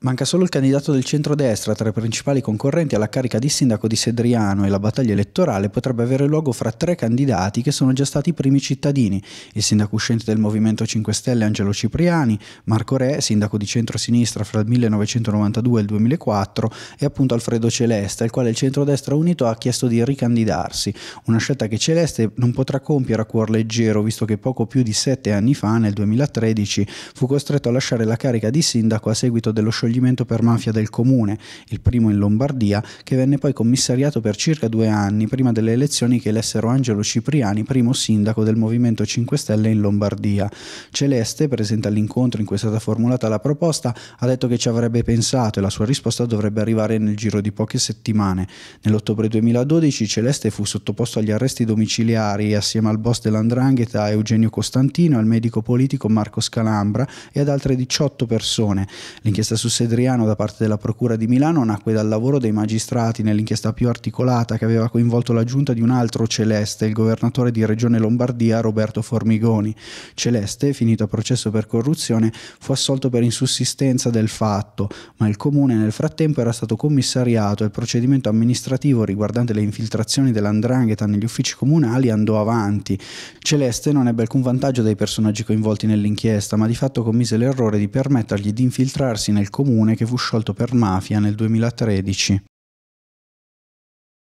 Manca solo il candidato del centrodestra tra i principali concorrenti alla carica di sindaco di Sedriano e la battaglia elettorale potrebbe avere luogo fra tre candidati che sono già stati i primi cittadini, il sindaco uscente del Movimento 5 Stelle Angelo Cipriani, Marco Re, sindaco di centro-sinistra fra il 1992 e il 2004 e appunto Alfredo Celeste, al quale il centrodestra unito ha chiesto di ricandidarsi, una scelta che Celeste non potrà compiere a cuor leggero visto che poco più di sette anni fa, nel 2013, fu costretto a lasciare la carica di sindaco a seguito dello scioglimento scioglimento per mafia del comune, il primo in Lombardia, che venne poi commissariato per circa due anni prima delle elezioni che lessero Angelo Cipriani, primo sindaco del Movimento 5 Stelle in Lombardia. Celeste, presente all'incontro in cui è stata formulata la proposta, ha detto che ci avrebbe pensato e la sua risposta dovrebbe arrivare nel giro di poche settimane. Nell'ottobre 2012 Celeste fu sottoposto agli arresti domiciliari assieme al boss dell'Andrangheta Eugenio Costantino, al medico politico Marco Scalambra e ad altre 18 persone. L'inchiesta su Sedriano da parte della Procura di Milano nacque dal lavoro dei magistrati nell'inchiesta più articolata che aveva coinvolto la giunta di un altro Celeste, il governatore di Regione Lombardia Roberto Formigoni. Celeste, finito a processo per corruzione, fu assolto per insussistenza del fatto, ma il comune nel frattempo era stato commissariato e il procedimento amministrativo riguardante le infiltrazioni dell'andrangheta negli uffici comunali andò avanti. Celeste non ebbe alcun vantaggio dai personaggi coinvolti nell'inchiesta, ma di fatto commise l'errore di permettergli di infiltrarsi nel comune comune che fu sciolto per mafia nel 2013.